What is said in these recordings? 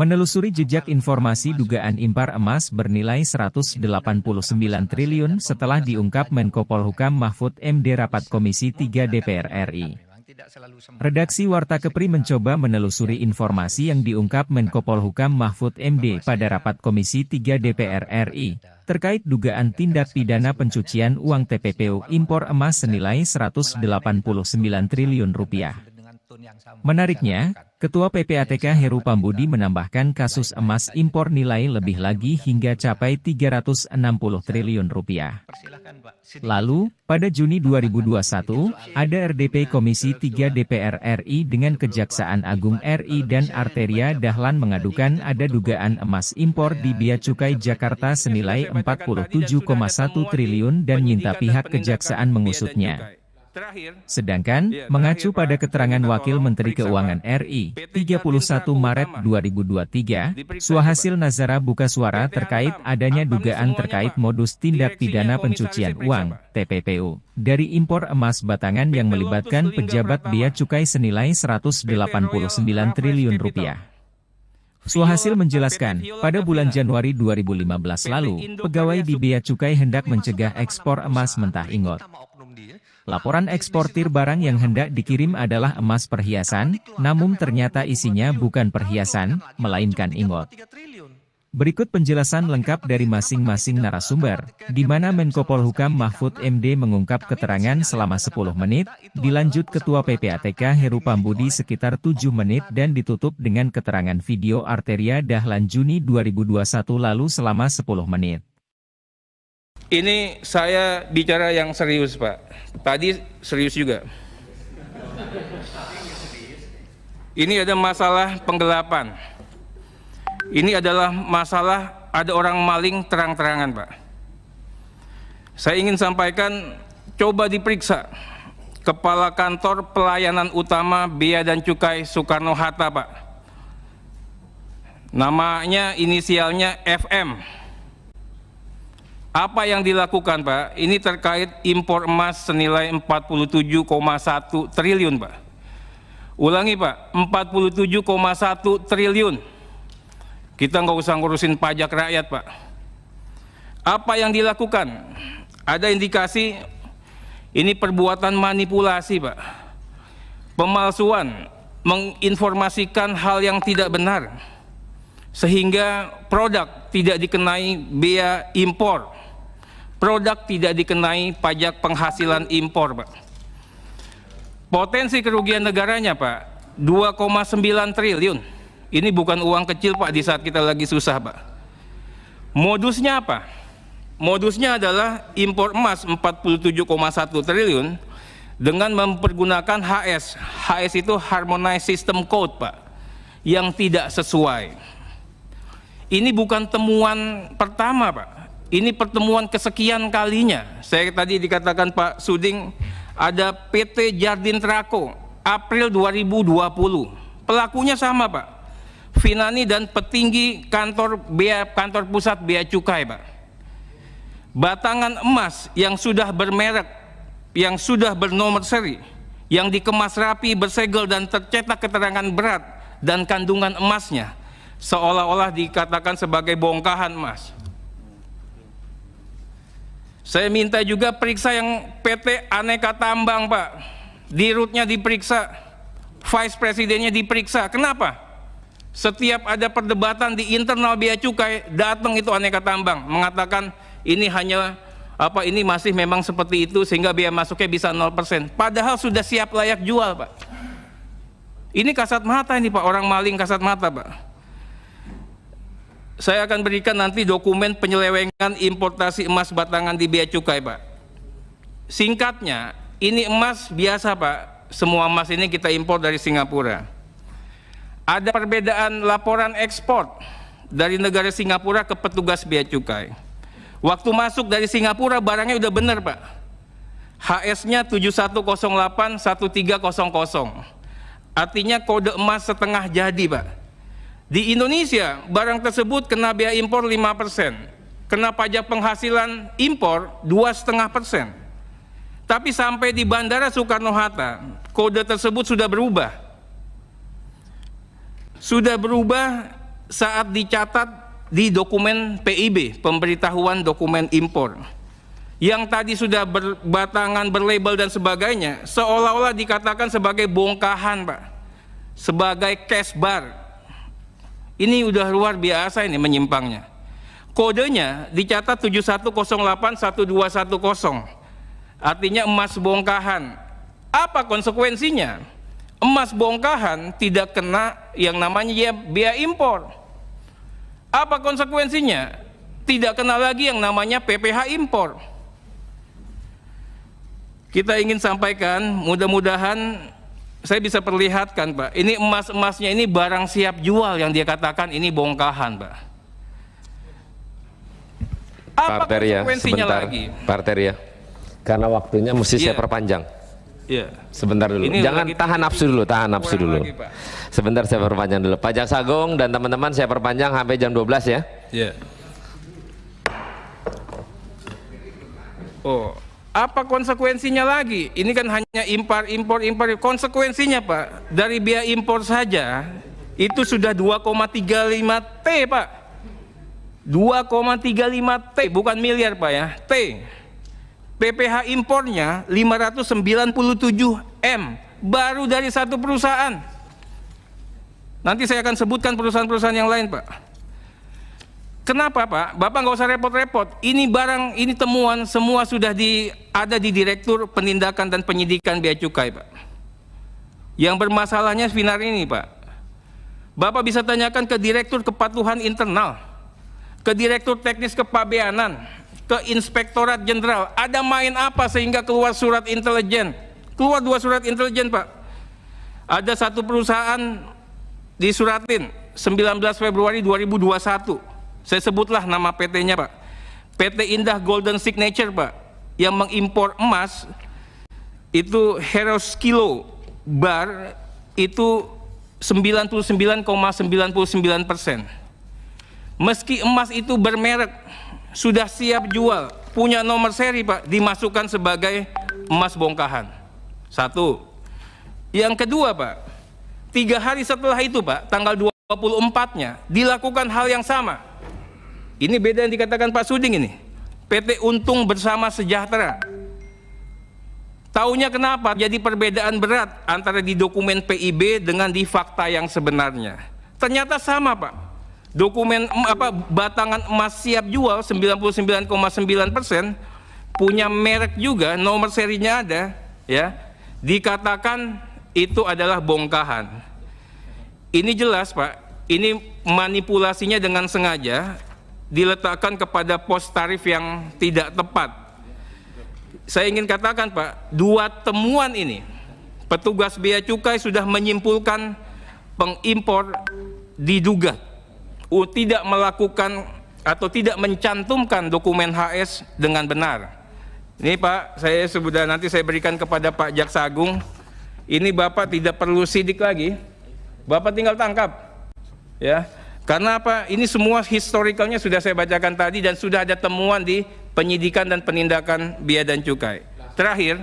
Menelusuri jejak informasi dugaan impar emas bernilai 189 triliun setelah diungkap Menko Polhukam Mahfud MD rapat Komisi 3 DPR RI. Redaksi Warta Kepri mencoba menelusuri informasi yang diungkap Menko Polhukam Mahfud MD pada rapat Komisi 3 DPR RI terkait dugaan tindak pidana pencucian uang TPPU impor emas senilai 189 triliun rupiah. Menariknya, Ketua PPATK Heru Pambudi menambahkan kasus emas impor nilai lebih lagi hingga capai 360 triliun rupiah. Lalu, pada Juni 2021, ada RDP Komisi 3 DPR RI dengan Kejaksaan Agung RI dan Arteria Dahlan mengadukan ada dugaan emas impor di Bia Cukai Jakarta senilai 47,1 triliun dan minta pihak Kejaksaan mengusutnya. Sedangkan, iya, mengacu pada keterangan Wakil Menteri Keuangan RI, 31 Maret 2023, Suhasil Nazara buka suara terkait adanya dugaan terkait modus tindak pidana pencucian uang, TPPU, dari impor emas batangan yang melibatkan pejabat bea cukai senilai 189 triliun rupiah. Suhasil menjelaskan, pada bulan Januari 2015 lalu, pegawai di Bea Cukai hendak mencegah ekspor emas mentah ingot. Laporan eksportir barang yang hendak dikirim adalah emas perhiasan, namun ternyata isinya bukan perhiasan, melainkan ingot. Berikut penjelasan lengkap dari masing-masing narasumber, di mana Menko Polhukam Mahfud MD mengungkap keterangan selama 10 menit, dilanjut Ketua PPATK Heru Pambudi sekitar 7 menit dan ditutup dengan keterangan video Arteria Dahlan Juni 2021 lalu selama 10 menit. Ini saya bicara yang serius, Pak. Tadi serius juga. Ini ada masalah penggelapan. Ini adalah masalah ada orang maling terang-terangan, Pak. Saya ingin sampaikan coba diperiksa Kepala Kantor Pelayanan Utama Bea dan Cukai Soekarno Hatta, Pak. Namanya inisialnya FM. Apa yang dilakukan Pak? Ini terkait impor emas senilai 47,1 triliun Pak. Ulangi Pak, 47,1 triliun. Kita nggak usah ngurusin pajak rakyat Pak. Apa yang dilakukan? Ada indikasi ini perbuatan manipulasi Pak. Pemalsuan, menginformasikan hal yang tidak benar. Sehingga produk tidak dikenai bea impor produk tidak dikenai pajak penghasilan impor, Pak. Potensi kerugian negaranya, Pak, 2,9 triliun. Ini bukan uang kecil, Pak, di saat kita lagi susah, Pak. Modusnya apa? Modusnya adalah impor emas 47,1 triliun dengan mempergunakan HS. HS itu Harmonized System Code, Pak, yang tidak sesuai. Ini bukan temuan pertama, Pak ini pertemuan kesekian kalinya. Saya tadi dikatakan Pak Suding ada PT Jardin Trako April 2020. Pelakunya sama Pak. Finani dan petinggi kantor bea kantor pusat bea cukai Pak. Batangan emas yang sudah bermerek, yang sudah bernomor seri, yang dikemas rapi, bersegel dan tercetak keterangan berat dan kandungan emasnya seolah-olah dikatakan sebagai bongkahan emas saya minta juga periksa yang PT Aneka Tambang, Pak. Dirutnya diperiksa, Vice Presidennya diperiksa. Kenapa? Setiap ada perdebatan di internal biaya Cukai, datang itu Aneka Tambang mengatakan ini hanya apa ini masih memang seperti itu sehingga biaya masuknya bisa 0%. Padahal sudah siap layak jual, Pak. Ini kasat mata ini Pak, orang maling kasat mata, Pak saya akan berikan nanti dokumen penyelewengan importasi emas batangan di Bea Cukai, Pak. Singkatnya, ini emas biasa, Pak. Semua emas ini kita impor dari Singapura. Ada perbedaan laporan ekspor dari negara Singapura ke petugas Bea Cukai. Waktu masuk dari Singapura barangnya udah benar, Pak. HS-nya 7108 1300. Artinya kode emas setengah jadi, Pak di Indonesia, barang tersebut kena biaya impor 5%, kena pajak penghasilan impor 2,5%. Tapi sampai di Bandara Soekarno-Hatta, kode tersebut sudah berubah. Sudah berubah saat dicatat di dokumen PIB, pemberitahuan dokumen impor. Yang tadi sudah berbatangan, berlabel dan sebagainya, seolah-olah dikatakan sebagai bongkahan, Pak. Sebagai cash bar, ini udah luar biasa ini menyimpangnya. Kodenya dicatat 71081210, Artinya emas bongkahan. Apa konsekuensinya? Emas bongkahan tidak kena yang namanya ya biaya impor. Apa konsekuensinya? Tidak kena lagi yang namanya PPH impor. Kita ingin sampaikan, mudah-mudahan saya bisa perlihatkan Pak, ini emas-emasnya ini barang siap jual yang dia katakan ini bongkahan Pak. Apa Parteria, ya, konsekuensinya sebentar, lagi? Parteria, ya. karena waktunya mesti yeah. saya iya. perpanjang. Ya. Sebentar dulu, ini jangan tahan nafsu dulu, tahan nafsu dulu. Lagi, Pak. Sebentar saya perpanjang dulu. Pajak Sagung dan teman-teman saya perpanjang sampai jam 12 ya. ya. Oh, apa konsekuensinya lagi? Ini kan hanya impor, impor, impor. Konsekuensinya Pak, dari biaya impor saja itu sudah 2,35 T Pak. 2,35 T, bukan miliar Pak ya, T. PPH impornya 597 M, baru dari satu perusahaan. Nanti saya akan sebutkan perusahaan-perusahaan yang lain Pak. Kenapa Pak? Bapak nggak usah repot-repot. Ini barang, ini temuan semua sudah di, ada di Direktur Penindakan dan Penyidikan Bea Cukai Pak. Yang bermasalahnya seminar ini Pak. Bapak bisa tanyakan ke Direktur Kepatuhan Internal, ke Direktur Teknis Kepabeanan, ke Inspektorat Jenderal. Ada main apa sehingga keluar surat intelijen? Keluar dua surat intelijen Pak. Ada satu perusahaan disuratin 19 Februari 2021 saya sebutlah nama PT-nya, Pak. PT Indah Golden Signature, Pak, yang mengimpor emas itu Heros Kilo Bar itu 99,99 persen. Meski emas itu bermerek, sudah siap jual, punya nomor seri Pak, dimasukkan sebagai emas bongkahan. Satu. Yang kedua Pak, tiga hari setelah itu Pak, tanggal 24-nya, dilakukan hal yang sama ini beda yang dikatakan Pak Suding ini. PT Untung Bersama Sejahtera. Taunya kenapa? Jadi perbedaan berat antara di dokumen PIB dengan di fakta yang sebenarnya. Ternyata sama, Pak. Dokumen apa batangan emas siap jual 99,9 persen punya merek juga, nomor serinya ada, ya. Dikatakan itu adalah bongkahan. Ini jelas, Pak. Ini manipulasinya dengan sengaja diletakkan kepada pos tarif yang tidak tepat. Saya ingin katakan Pak, dua temuan ini petugas bea cukai sudah menyimpulkan pengimpor diduga tidak melakukan atau tidak mencantumkan dokumen HS dengan benar. Ini Pak, saya sudah nanti saya berikan kepada Pak Jaksa Agung. Ini Bapak tidak perlu sidik lagi. Bapak tinggal tangkap. Ya. Karena apa? Ini semua historikalnya sudah saya bacakan tadi dan sudah ada temuan di penyidikan dan penindakan biaya dan cukai. Terakhir,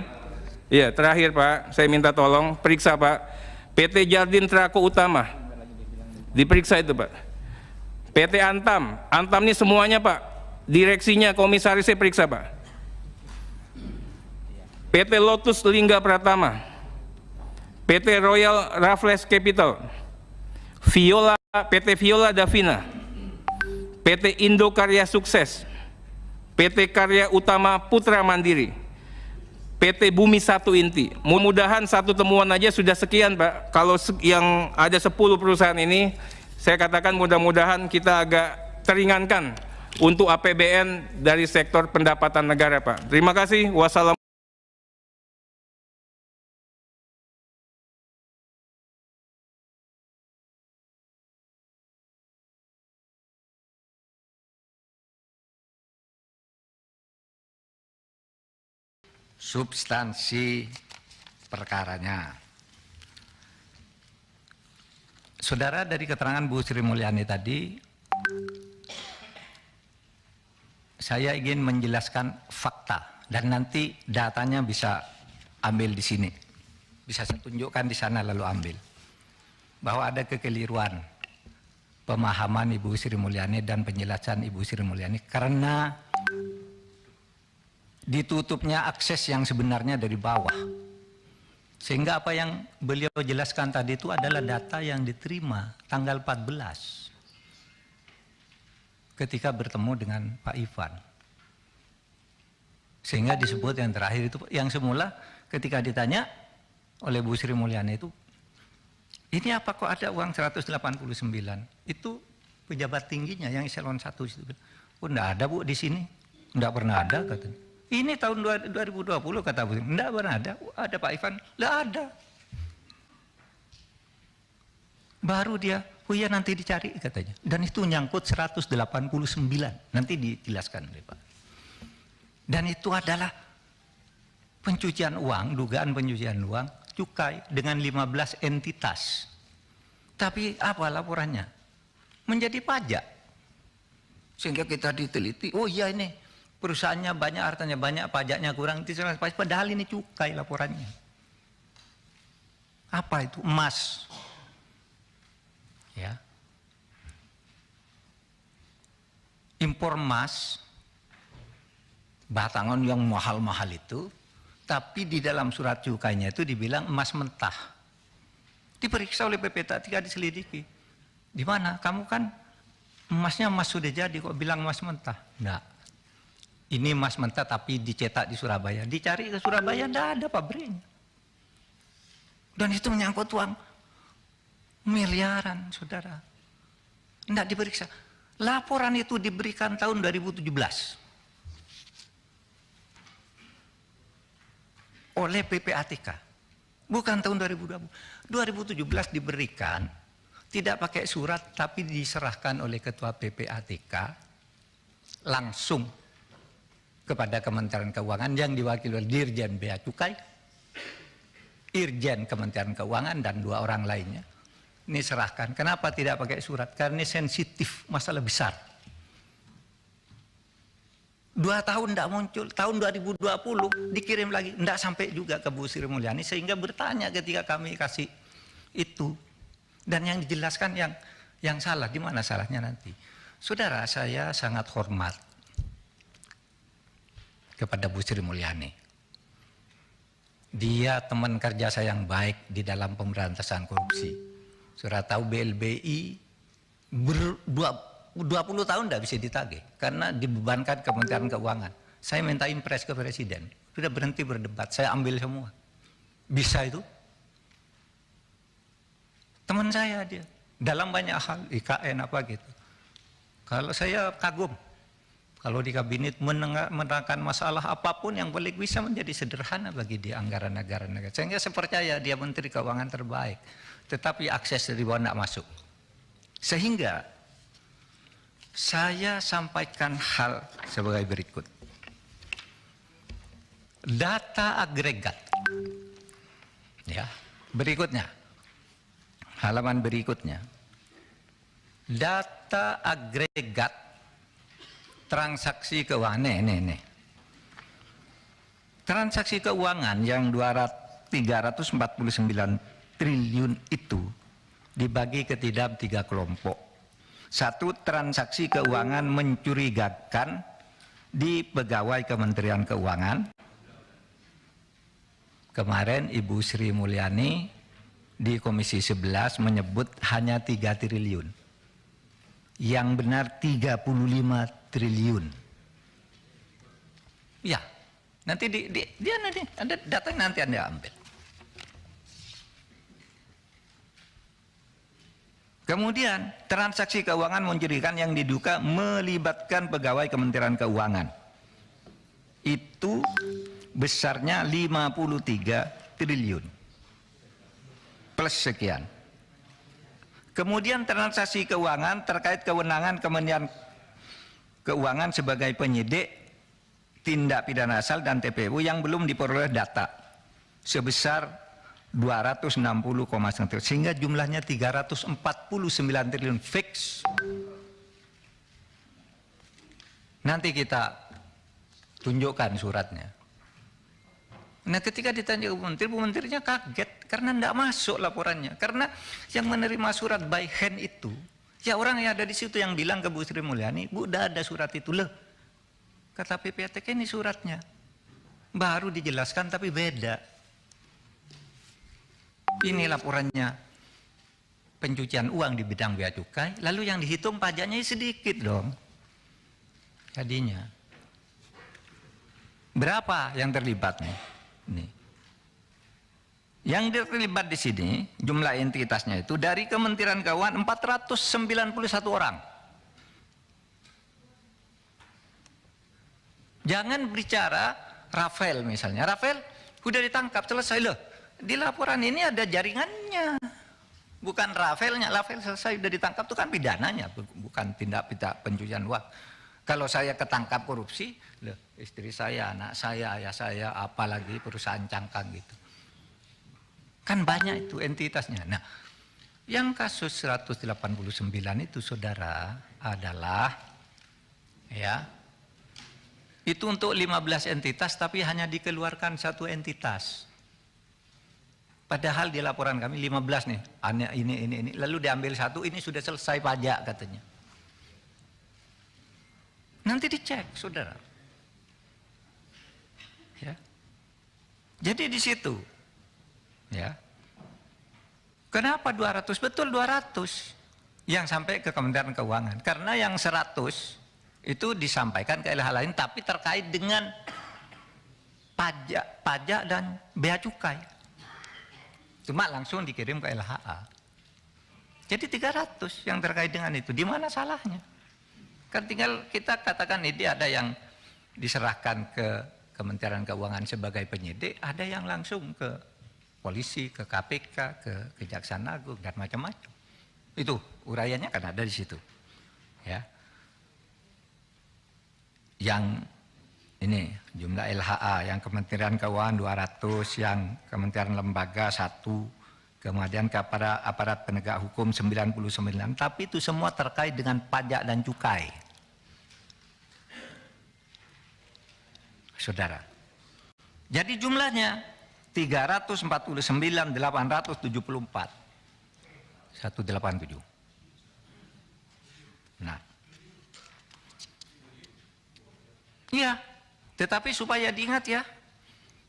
ya terakhir Pak, saya minta tolong periksa Pak, PT Jardin Trako Utama, diperiksa itu Pak. PT Antam, Antam ini semuanya Pak, direksinya, komisarisnya periksa Pak. PT Lotus Lingga Pratama, PT Royal Raffles Capital, Viola PT Viola Davina, PT Indo Karya Sukses, PT Karya Utama Putra Mandiri, PT Bumi Satu Inti. Mudah-mudahan satu temuan aja sudah sekian Pak. Kalau yang ada 10 perusahaan ini, saya katakan mudah-mudahan kita agak teringankan untuk APBN dari sektor pendapatan negara Pak. Terima kasih. Wassalamualaikum. substansi perkaranya. Saudara dari keterangan Bu Sri Mulyani tadi, saya ingin menjelaskan fakta dan nanti datanya bisa ambil di sini. Bisa saya tunjukkan di sana lalu ambil. Bahwa ada kekeliruan pemahaman Ibu Sri Mulyani dan penjelasan Ibu Sri Mulyani karena ditutupnya akses yang sebenarnya dari bawah. Sehingga apa yang beliau jelaskan tadi itu adalah data yang diterima tanggal 14 ketika bertemu dengan Pak Ivan. Sehingga disebut yang terakhir itu yang semula ketika ditanya oleh Bu Sri Mulyani itu ini apa kok ada uang 189? Itu pejabat tingginya yang eselon 1 itu. Oh, enggak ada Bu di sini. Enggak pernah ada katanya. Ini tahun 2020 kata Bu. Tidak pernah ada. Ada Pak Ivan? Tidak ada. Baru dia, oh iya nanti dicari katanya. Dan itu nyangkut 189. Nanti dijelaskan oleh Pak. Dan itu adalah pencucian uang, dugaan pencucian uang, cukai dengan 15 entitas. Tapi apa laporannya? Menjadi pajak. Sehingga kita diteliti, oh iya ini perusahaannya banyak, hartanya banyak, pajaknya kurang, itu pasti padahal ini cukai laporannya. Apa itu? Emas. Ya. Impor emas batangan yang mahal-mahal itu, tapi di dalam surat cukainya itu dibilang emas mentah. Diperiksa oleh PPT ketika diselidiki. Di mana? Kamu kan emasnya emas sudah jadi kok bilang emas mentah? Enggak. Ini emas mentah tapi dicetak di Surabaya. Dicari ke Surabaya tidak ada pabriknya. Dan itu menyangkut uang miliaran, saudara. Tidak diperiksa. Laporan itu diberikan tahun 2017 oleh PPATK. Bukan tahun 2020. 2017 diberikan tidak pakai surat tapi diserahkan oleh ketua PPATK langsung kepada Kementerian Keuangan yang diwakili oleh Dirjen Bea Cukai, Irjen Kementerian Keuangan dan dua orang lainnya. Ini serahkan. Kenapa tidak pakai surat? Karena ini sensitif, masalah besar. Dua tahun tidak muncul, tahun 2020 dikirim lagi, tidak sampai juga ke Bu Sri Mulyani sehingga bertanya ketika kami kasih itu. Dan yang dijelaskan yang yang salah, di mana salahnya nanti. Saudara, saya sangat hormat kepada Bu Sri Mulyani. Dia teman kerja saya yang baik di dalam pemberantasan korupsi. Surat tahu BLBI ber, dua, 20 tahun tidak bisa ditagih karena dibebankan Kementerian Keuangan. Saya minta impres ke Presiden. Sudah berhenti berdebat, saya ambil semua. Bisa itu? Teman saya dia. Dalam banyak hal, IKN apa gitu. Kalau saya kagum, kalau di kabinet menerangkan masalah apapun yang boleh bisa menjadi sederhana bagi dia anggaran negara negara. Sehingga saya percaya dia menteri keuangan terbaik. Tetapi akses dari bawah tidak masuk. Sehingga saya sampaikan hal sebagai berikut. Data agregat. Ya, berikutnya. Halaman berikutnya. Data agregat transaksi keuangan nih nih nih transaksi keuangan yang 200, 349 triliun itu dibagi ke tidak tiga kelompok satu transaksi keuangan mencurigakan di pegawai Kementerian Keuangan kemarin Ibu Sri Mulyani di Komisi 11 menyebut hanya 3 triliun yang benar 35 triliun. Ya, nanti di, di, dia nanti ada data nanti anda ambil. Kemudian transaksi keuangan mencurigakan yang diduga melibatkan pegawai Kementerian Keuangan. Itu besarnya 53 triliun. Plus sekian. Kemudian transaksi keuangan terkait kewenangan Kementerian keuangan sebagai penyidik tindak pidana asal dan TPU yang belum diperoleh data sebesar 260,1 triliun sehingga jumlahnya 349 triliun fix nanti kita tunjukkan suratnya nah ketika ditanya ke menteri, menterinya kaget karena tidak masuk laporannya karena yang menerima surat by hand itu Ya orang yang ada di situ yang bilang ke Bu Sri Mulyani, Bu udah ada surat itu loh. Kata PPATK ini suratnya. Baru dijelaskan tapi beda. Ini laporannya pencucian uang di bidang bea cukai, lalu yang dihitung pajaknya sedikit dong. Jadinya. Berapa yang terlibat nih? nih. Yang terlibat di sini jumlah entitasnya itu dari Kementerian Keuangan 491 orang. Jangan bicara Rafael misalnya. Rafael sudah ditangkap selesai loh. Di laporan ini ada jaringannya. Bukan Rafaelnya, Rafael selesai sudah ditangkap itu kan pidananya, bukan tindak pidana pencucian uang. Kalau saya ketangkap korupsi, loh, istri saya, anak saya, ayah saya, apalagi perusahaan cangkang gitu Kan banyak itu entitasnya. Nah, yang kasus 189 itu saudara adalah ya itu untuk 15 entitas tapi hanya dikeluarkan satu entitas. Padahal di laporan kami 15 nih, aneh ini ini ini lalu diambil satu ini sudah selesai pajak katanya. Nanti dicek, Saudara. Ya. Jadi di situ Ya. Kenapa 200? Betul 200 yang sampai ke Kementerian Keuangan. Karena yang 100 itu disampaikan ke LH lain tapi terkait dengan pajak, pajak dan bea cukai. Cuma langsung dikirim ke LHA. Jadi 300 yang terkait dengan itu. Di mana salahnya? Kan tinggal kita katakan ini ada yang diserahkan ke Kementerian Keuangan sebagai penyidik, ada yang langsung ke polisi, ke KPK, ke Kejaksaan Agung dan macam-macam. Itu uraiannya kan ada di situ. Ya. Yang ini jumlah LHA yang Kementerian Keuangan 200, yang Kementerian Lembaga 1, kemudian kepada aparat penegak hukum 99, tapi itu semua terkait dengan pajak dan cukai. Saudara. Jadi jumlahnya 349 874. 187. Nah. Iya, tetapi supaya diingat ya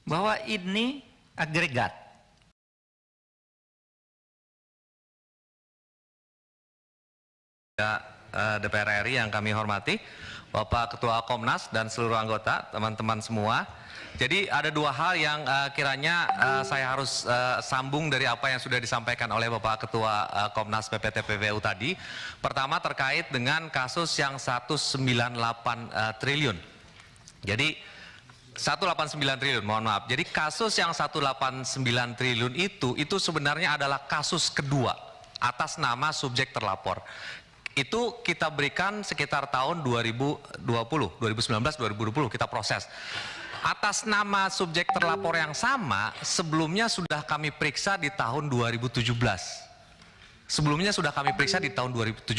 bahwa ini agregat. Ya, eh, DPR RI yang kami hormati, Bapak Ketua Komnas dan seluruh anggota, teman-teman semua, jadi ada dua hal yang uh, kiranya uh, saya harus uh, sambung dari apa yang sudah disampaikan oleh Bapak Ketua uh, Komnas PPTPWU tadi. Pertama terkait dengan kasus yang 198 uh, triliun. Jadi 189 triliun, mohon maaf. Jadi kasus yang 189 triliun itu itu sebenarnya adalah kasus kedua atas nama subjek terlapor itu kita berikan sekitar tahun 2020, 2019, 2020 kita proses atas nama subjek terlapor yang sama sebelumnya sudah kami periksa di tahun 2017. Sebelumnya sudah kami periksa di tahun 2017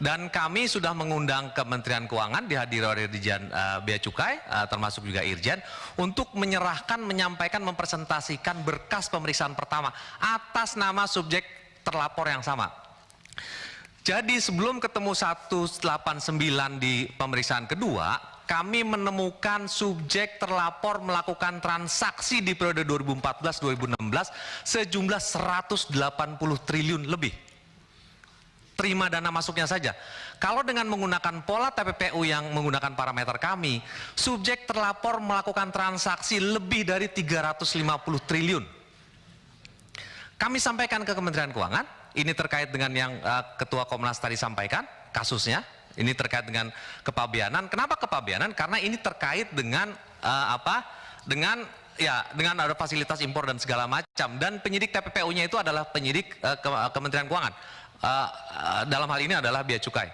dan kami sudah mengundang Kementerian Keuangan dihadiri oleh Dijan uh, eh, Bea Cukai uh, termasuk juga Irjen untuk menyerahkan, menyampaikan, mempresentasikan berkas pemeriksaan pertama atas nama subjek terlapor yang sama. Jadi sebelum ketemu 189 di pemeriksaan kedua, kami menemukan subjek terlapor melakukan transaksi di periode 2014-2016 sejumlah 180 triliun lebih. Terima dana masuknya saja. Kalau dengan menggunakan pola TPPU yang menggunakan parameter kami, subjek terlapor melakukan transaksi lebih dari 350 triliun. Kami sampaikan ke Kementerian Keuangan, ini terkait dengan yang uh, Ketua Komnas tadi sampaikan, kasusnya, ini terkait dengan kepabianan. Kenapa kepabianan? Karena ini terkait dengan uh, apa? Dengan ya dengan ada fasilitas impor dan segala macam. Dan penyidik TPPU-nya itu adalah penyidik uh, ke, Kementerian Keuangan. Uh, uh, dalam hal ini adalah biaya cukai.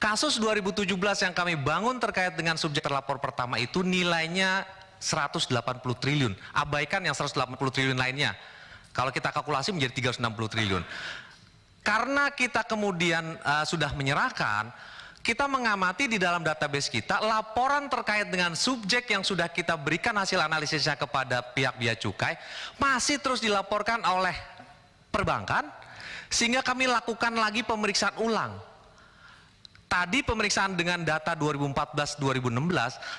Kasus 2017 yang kami bangun terkait dengan subjek terlapor pertama itu nilainya 180 triliun. Abaikan yang 180 triliun lainnya. Kalau kita kalkulasi menjadi 360 triliun karena kita kemudian uh, sudah menyerahkan, kita mengamati di dalam database kita laporan terkait dengan subjek yang sudah kita berikan hasil analisisnya kepada pihak pihak cukai masih terus dilaporkan oleh perbankan sehingga kami lakukan lagi pemeriksaan ulang Tadi pemeriksaan dengan data 2014-2016,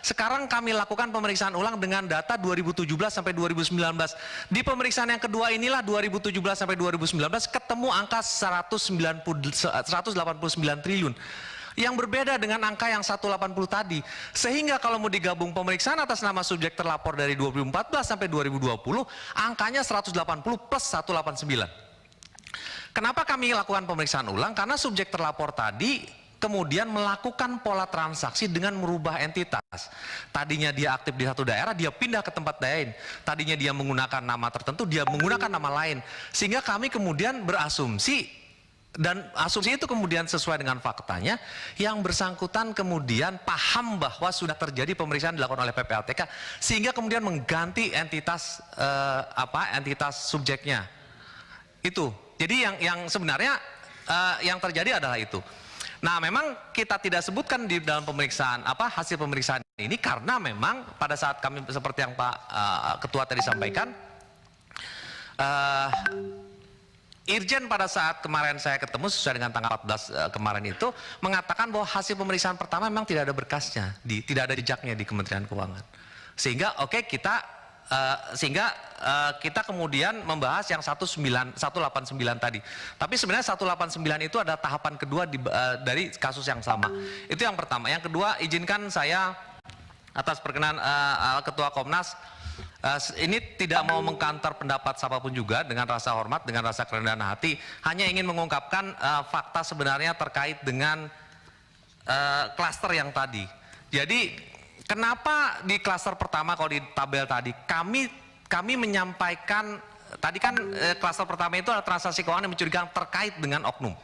sekarang kami lakukan pemeriksaan ulang dengan data 2017 sampai 2019. Di pemeriksaan yang kedua inilah 2017 sampai 2019 ketemu angka 190, 189 triliun yang berbeda dengan angka yang 180 tadi. Sehingga kalau mau digabung pemeriksaan atas nama subjek terlapor dari 2014 sampai 2020, angkanya 180 plus 189. Kenapa kami lakukan pemeriksaan ulang? Karena subjek terlapor tadi kemudian melakukan pola transaksi dengan merubah entitas. Tadinya dia aktif di satu daerah, dia pindah ke tempat lain. Tadinya dia menggunakan nama tertentu, dia menggunakan nama lain. Sehingga kami kemudian berasumsi dan asumsi itu kemudian sesuai dengan faktanya yang bersangkutan kemudian paham bahwa sudah terjadi pemeriksaan dilakukan oleh PPLTK sehingga kemudian mengganti entitas eh, apa entitas subjeknya itu jadi yang yang sebenarnya uh, yang terjadi adalah itu Nah, memang kita tidak sebutkan di dalam pemeriksaan apa hasil pemeriksaan ini karena memang pada saat kami seperti yang Pak uh, Ketua tadi sampaikan uh, Irjen pada saat kemarin saya ketemu sesuai dengan tanggal 14 uh, eh, kemarin itu mengatakan bahwa hasil pemeriksaan pertama memang tidak ada berkasnya, di, tidak ada jejaknya di Kementerian Keuangan. Sehingga oke okay, kita Eh, sehingga uh, kita kemudian membahas yang 19, 189 tadi. Tapi sebenarnya 189 itu ada tahapan kedua di, uh, dari kasus yang sama. Itu yang pertama. Yang kedua, izinkan saya atas perkenan uh, Ketua Komnas Uh, ini tidak mau mengkantar pendapat siapapun juga dengan rasa hormat, dengan rasa kerendahan hati, hanya ingin mengungkapkan uh, fakta sebenarnya terkait dengan klaster yang tadi. Jadi Kenapa di klaster pertama kalau di tabel tadi kami kami menyampaikan tadi kan eh, klaster pertama itu adalah transaksi keuangan yang mencurigakan terkait dengan oknum.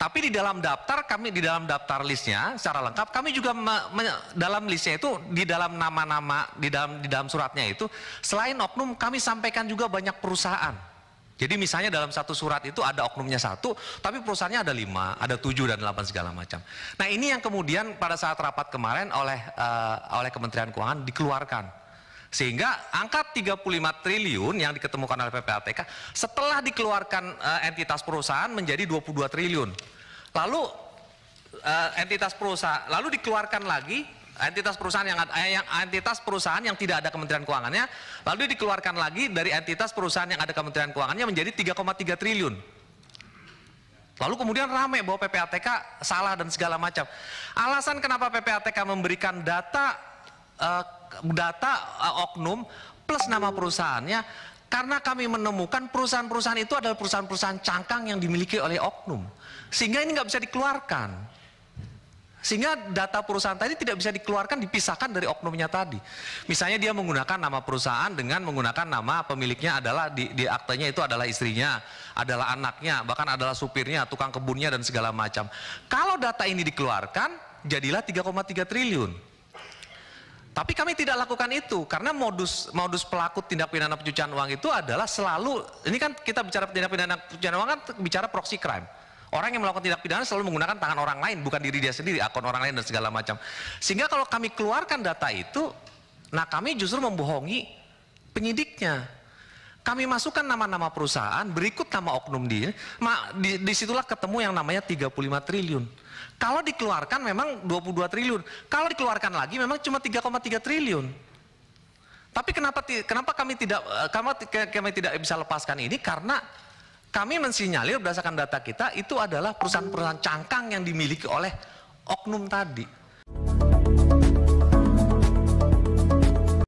Tapi di dalam daftar kami di dalam daftar listnya secara lengkap kami juga me, me, dalam listnya itu di dalam nama-nama di dalam di dalam suratnya itu selain oknum kami sampaikan juga banyak perusahaan jadi misalnya dalam satu surat itu ada oknumnya satu, tapi perusahaannya ada lima, ada tujuh dan delapan segala macam. Nah ini yang kemudian pada saat rapat kemarin oleh uh, oleh Kementerian Keuangan dikeluarkan. Sehingga angka 35 triliun yang diketemukan oleh PPATK setelah dikeluarkan uh, entitas perusahaan menjadi 22 triliun. Lalu uh, entitas perusahaan lalu dikeluarkan lagi entitas perusahaan yang, eh, yang entitas perusahaan yang tidak ada Kementerian Keuangannya lalu dikeluarkan lagi dari entitas perusahaan yang ada Kementerian Keuangannya menjadi 3,3 triliun. Lalu kemudian ramai bahwa PPATK salah dan segala macam. Alasan kenapa PPATK memberikan data uh, data uh, oknum plus nama perusahaannya karena kami menemukan perusahaan-perusahaan itu adalah perusahaan-perusahaan cangkang yang dimiliki oleh oknum. Sehingga ini nggak bisa dikeluarkan. Sehingga data perusahaan tadi tidak bisa dikeluarkan dipisahkan dari oknumnya tadi. Misalnya dia menggunakan nama perusahaan dengan menggunakan nama pemiliknya adalah di, di aktenya itu adalah istrinya, adalah anaknya, bahkan adalah supirnya, tukang kebunnya dan segala macam. Kalau data ini dikeluarkan, jadilah 3,3 triliun. Tapi kami tidak lakukan itu karena modus modus pelaku tindak pidana pencucian uang itu adalah selalu ini kan kita bicara tindak pidana pencucian uang kan bicara proxy crime Orang yang melakukan tindak pidana selalu menggunakan tangan orang lain, bukan diri dia sendiri, akun orang lain dan segala macam. Sehingga kalau kami keluarkan data itu, nah kami justru membohongi penyidiknya. Kami masukkan nama-nama perusahaan, berikut nama oknum dia, ma, di, disitulah ketemu yang namanya 35 triliun. Kalau dikeluarkan memang 22 triliun, kalau dikeluarkan lagi memang cuma 3,3 triliun. Tapi kenapa kenapa kami tidak eh, kami, kami tidak bisa lepaskan ini karena kami mensinyalir berdasarkan data kita itu adalah perusahaan-perusahaan cangkang yang dimiliki oleh oknum tadi.